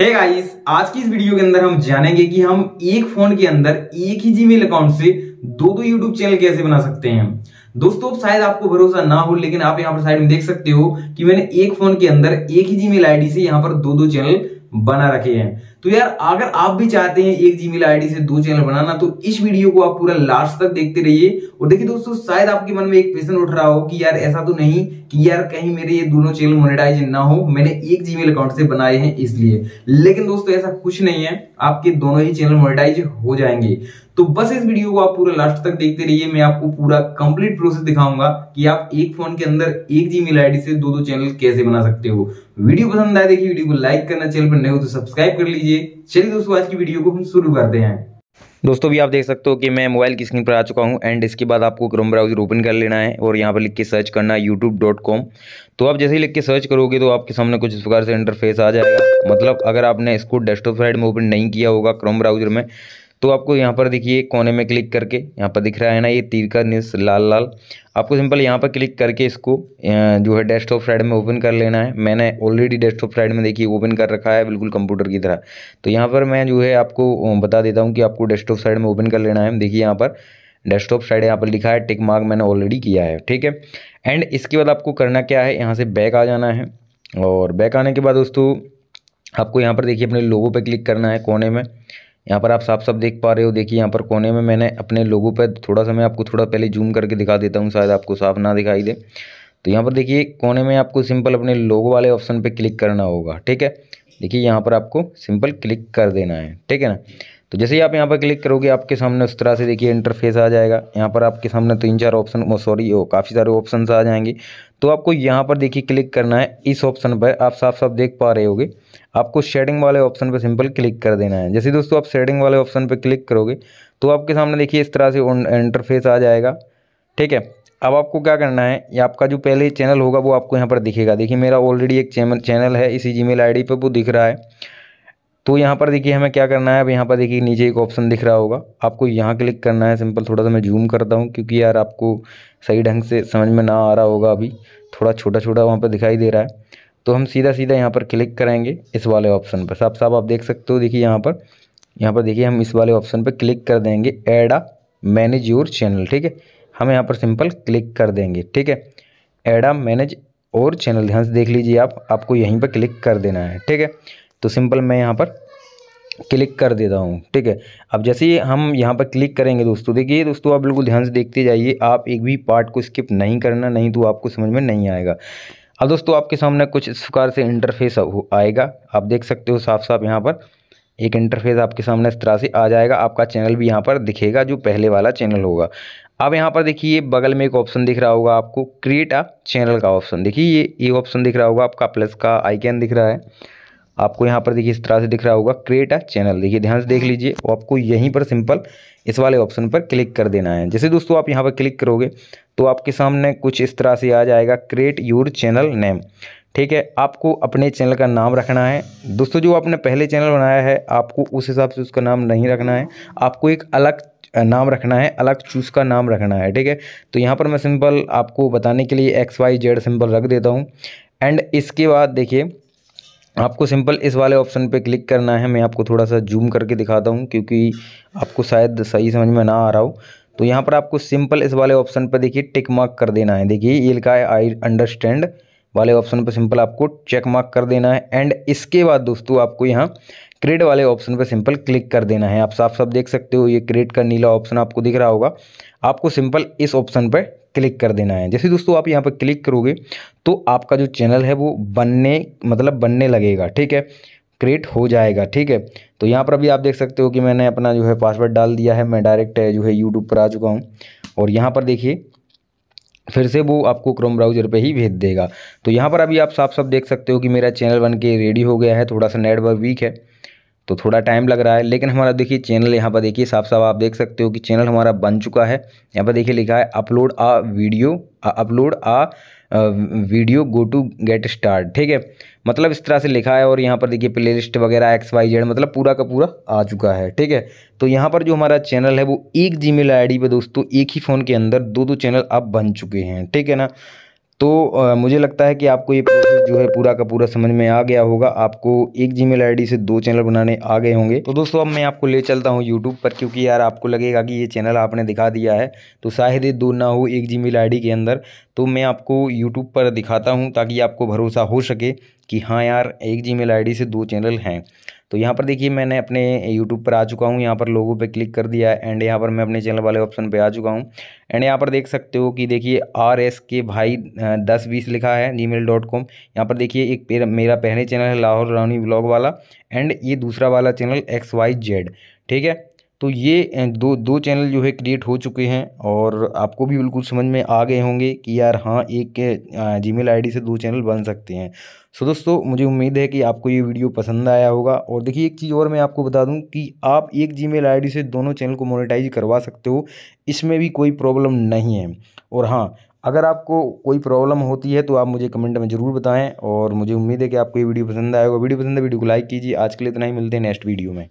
हे hey guys आज की इस वीडियो के अंदर हम जानेंगे कि हम एक फोन के अंदर एक ही जीमेल अकाउंट से दो दो यूट्यूब चैनल कैसे बना सकते हैं दोस्तों शायद आपको भरोसा ना हो लेकिन आप यहाँ पर साइड में देख सकते हो कि मैंने एक फोन के अंदर एक ही जीमेल आईडी से यहाँ पर दो दो चैनल बना रखे हैं तो यार अगर आप भी चाहते हैं एक जीमेल आईडी से दो चैनल बनाना तो इस वीडियो को आप पूरा लास्ट तक देखते रहिए और देखिए दोस्तों शायद आपके मन में एक क्वेश्चन उठ रहा हो कि यार ऐसा तो नहीं कि यार कहीं मेरे ये दोनों चैनल मोनेटाइज ना हो मैंने एक जीमेल अकाउंट से बनाए हैं इसलिए लेकिन दोस्तों ऐसा कुछ नहीं है आपके दोनों ही चैनल मोनिटाइज हो जाएंगे तो बस इस वीडियो को आप पूरा लास्ट तक देखते रहिए मैं आपको पूरा कंप्लीट प्रोसेस दिखाऊंगा कि आप एक फोन के अंदर एक जी मेल से दो दो चैनल कैसे बना सकते हो वीडियो पसंद आए देखिए वीडियो को लाइक करना चैनल पर नए हो तो सब्सक्राइब कर लीजिए चलिए दोस्तों आज की वीडियो को हम शुरू करते हैं दोस्तों भी आप देख सकते हो कि मैं मोबाइल की स्क्रीन पर आ चुका हूं एंड इसके बाद आपको क्रोम ब्राउजर ओपन कर लेना है और यहां पर लिख के सर्च करना है यूट्यूब तो आप जैसे ही लिख के सर्च करोगे तो आपके सामने कुछ इस प्रकार से इंटरफेस आ जाएगा मतलब अगर आपने इसको डेस्कटॉप साइड में ओपन नहीं किया होगा क्रोम ब्राउजर में तो आपको यहाँ पर देखिए कोने में क्लिक करके यहाँ पर दिख रहा है ना ये तीर का निस लाल लाल आपको सिंपल यहाँ पर क्लिक करके इसको जो है डेस्कटॉप साइड में ओपन कर लेना है मैंने ऑलरेडी डेस्कटॉप साइड में देखिए ओपन कर रखा है बिल्कुल कंप्यूटर की तरह तो यहाँ पर मैं जो है आपको बता देता हूँ कि आपको डेस्कटॉप साइड में ओपन कर लेना है देखिए यहाँ पर डेस्कटॉप साइड यहाँ पर लिखा है टिक मार्क मैंने ऑलरेडी किया है ठीक है एंड इसके बाद आपको करना क्या है यहाँ से बैक आ जाना है और बैक आने के बाद दोस्तों आपको यहाँ पर देखिए अपने लोगों पर क्लिक करना है कोने में यहाँ पर आप साफ साफ देख पा रहे हो देखिए यहाँ पर कोने में मैंने अपने लोगों पर थोड़ा सा मैं आपको थोड़ा पहले जूम करके दिखा देता हूँ शायद आपको साफ ना दिखाई दे तो यहाँ पर देखिए कोने में आपको सिंपल अपने लोगो वाले ऑप्शन पर क्लिक करना होगा ठीक है देखिए यहाँ पर आपको सिंपल क्लिक कर देना है ठीक है ना तो जैसे ही आप यहाँ पर क्लिक करोगे आपके सामने उस तरह से देखिए इंटरफेस आ जाएगा यहाँ पर आपके सामने तीन चार ऑप्शन सॉरी काफ़ी सारे ऑप्शन आ जाएंगे तो आपको यहाँ पर देखिए क्लिक करना है इस ऑप्शन पर आप साफ साफ देख पा रहे होगे आपको शेडिंग वाले ऑप्शन पर सिंपल क्लिक कर देना है जैसे दोस्तों आप शेडिंग वाले ऑप्शन पर क्लिक करोगे तो आपके सामने देखिए इस तरह से इंटरफेस आ जाएगा ठीक है अब आपको क्या करना है ये आपका जो पहले चैनल होगा वो आपको यहाँ पर दिखेगा देखिए मेरा ऑलरेडी एक चैनल है इसी जी मेल पर वो दिख रहा है तो यहाँ पर देखिए हमें क्या करना है अब यहाँ पर देखिए नीचे एक ऑप्शन दिख रहा होगा आपको यहाँ क्लिक करना है सिंपल थोड़ा सा मैं जूम करता हूँ क्योंकि यार आपको सही ढंग से समझ में ना आ रहा होगा अभी थोड़ा छोटा छोटा वहाँ पर दिखाई दे रहा है तो हम सीधा सीधा यहाँ पर क्लिक करेंगे इस वाले ऑप्शन पर साफ साफ आप देख सकते हो देखिए यहाँ पर यहाँ पर देखिए हम इस वाले ऑप्शन पर क्लिक कर देंगे add or manage your channel ठीक है हम यहाँ पर सिंपल क्लिक कर देंगे ठीक है एड आ मैनेज और चैनल ध्यान से देख लीजिए आप आपको यहीं पर क्लिक कर देना है ठीक है तो सिंपल मैं यहाँ पर क्लिक कर देता हूँ ठीक है अब जैसे ही हम यहाँ पर क्लिक करेंगे दोस्तों देखिए दोस्तों आप बिल्कुल ध्यान से देखते जाइए आप एक भी पार्ट को स्किप नहीं करना नहीं तो आपको समझ में नहीं आएगा अब दोस्तों आपके सामने कुछ इस प्रकार से इंटरफेस आएगा आप देख सकते हो साफ साफ यहाँ पर एक इंटरफेस आपके सामने इस तरह से आ जाएगा आपका चैनल भी यहाँ पर दिखेगा जो पहले वाला चैनल होगा अब यहाँ पर देखिए बगल में एक ऑप्शन दिख रहा होगा आपको क्रिएट अ चैनल का ऑप्शन देखिए ये ये ऑप्शन दिख रहा होगा आपका प्लस का आइकन दिख रहा है आपको यहाँ पर देखिए इस तरह से दिख रहा होगा क्रिएट अ चैनल देखिए ध्यान से देख हम्म। लीजिए और आपको यहीं पर सिंपल इस वाले ऑप्शन पर क्लिक कर देना है जैसे दोस्तों आप यहाँ पर क्लिक करोगे तो आपके सामने कुछ इस तरह से आ जाएगा क्रिएट योर चैनल नेम ठीक है आपको अपने चैनल का नाम रखना है दोस्तों जो आपने पहले चैनल बनाया है आपको उस हिसाब से उसका नाम नहीं रखना है आपको एक अलग नाम रखना है अलग चूज का नाम रखना है ठीक है तो यहाँ पर मैं सिंपल आपको बताने के लिए एक्स वाई जेड सिंपल रख देता हूँ एंड इसके बाद देखिए आपको सिंपल इस वाले ऑप्शन पे क्लिक करना है मैं आपको थोड़ा सा जूम करके दिखाता हूँ क्योंकि आपको शायद सही समझ में ना आ रहा हो तो यहाँ पर आपको सिंपल इस वाले ऑप्शन पर देखिए टिक मार्क कर देना है देखिए ये लिखा है आई अंडरस्टैंड वाले ऑप्शन पर सिंपल आपको चेक मार्क कर देना है एंड इसके बाद दोस्तों आपको यहाँ क्रेड वाले ऑप्शन पर सिंपल क्लिक कर देना है आप साफ साफ देख सकते हो ये क्रेड का नीला ऑप्शन आपको दिख रहा होगा आपको सिंपल इस ऑप्शन पर क्लिक कर देना है जैसे दोस्तों आप यहाँ पर क्लिक करोगे तो आपका जो चैनल है वो बनने मतलब बनने लगेगा ठीक है क्रिएट हो जाएगा ठीक है तो यहाँ पर अभी आप देख सकते हो कि मैंने अपना जो है पासवर्ड डाल दिया है मैं डायरेक्ट जो है यूट्यूब पर आ चुका हूँ और यहाँ पर देखिए फिर से वो आपको क्रोम ब्राउज़र पे ही भेज देगा तो यहाँ पर अभी आप साफ साफ देख सकते हो कि मेरा चैनल बन के रेडी हो गया है थोड़ा सा नेटवर्क वीक है तो थोड़ा टाइम लग रहा है लेकिन हमारा देखिए चैनल यहाँ पर देखिए साफ साफ आप देख सकते हो कि चैनल हमारा बन चुका है यहाँ पर देखिए लिखा है upload a video upload a video go to get start ठीक है मतलब इस तरह से लिखा है और यहाँ पर देखिए प्ले लिस्ट वगैरह एक्स वाई जेड मतलब पूरा का पूरा आ चुका है ठीक है तो यहाँ पर जो हमारा चैनल है वो एक जी मेल पर दोस्तों एक ही फ़ोन के अंदर दो दो चैनल अब बन चुके हैं ठीक है ना तो आ, मुझे लगता है कि आपको ये प्रोसेस जो है पूरा का पूरा समझ में आ गया होगा आपको एक जीमेल आईडी से दो चैनल बनाने आ गए होंगे तो दोस्तों अब मैं आपको ले चलता हूँ यूट्यूब पर क्योंकि यार आपको लगेगा कि ये चैनल आपने दिखा दिया है तो शायद ये दो ना हो एक जीमेल आईडी के अंदर तो मैं आपको यूट्यूब पर दिखाता हूँ ताकि आपको भरोसा हो सके कि हाँ यार एक जी मेल से दो चैनल हैं तो यहाँ पर देखिए मैंने अपने यूट्यूब पर आ चुका हूँ यहाँ पर लोगों पर क्लिक कर दिया एंड यहाँ पर मैं अपने चैनल वाले ऑप्शन पर आ चुका हूँ एंड यहाँ पर देख सकते हो कि देखिए आर एस के भाई दस बीस लिखा है जी मेल डॉट कॉम यहाँ पर देखिए एक मेरा पहले चैनल है लाहौर रानी ब्लॉग वाला एंड ये दूसरा वाला चैनल एक्स वाई जेड ठीक है तो ये दो दो चैनल जो है क्रिएट हो चुके हैं और आपको भी बिल्कुल समझ में आ गए होंगे कि यार हाँ एक आई डी से दो चैनल बन सकते हैं सो दोस्तों मुझे उम्मीद है कि आपको ये वीडियो पसंद आया होगा और देखिए एक चीज़ और मैं आपको बता दूं कि आप एक जी मेल से दोनों चैनल को मोनिटाइज करवा सकते हो इसमें भी कोई प्रॉब्लम नहीं है और हाँ अगर आपको कोई प्रॉब्लम होती है तो आप मुझे कमेंट में ज़रूर बताएं और मुझे उम्मीद है कि आपको ये वीडियो पसंद आएगा वीडियो पसंद है वीडियो को लाइक कीजिए आज के लिए इतना ही मिलते हैं नेक्स्ट वीडियो में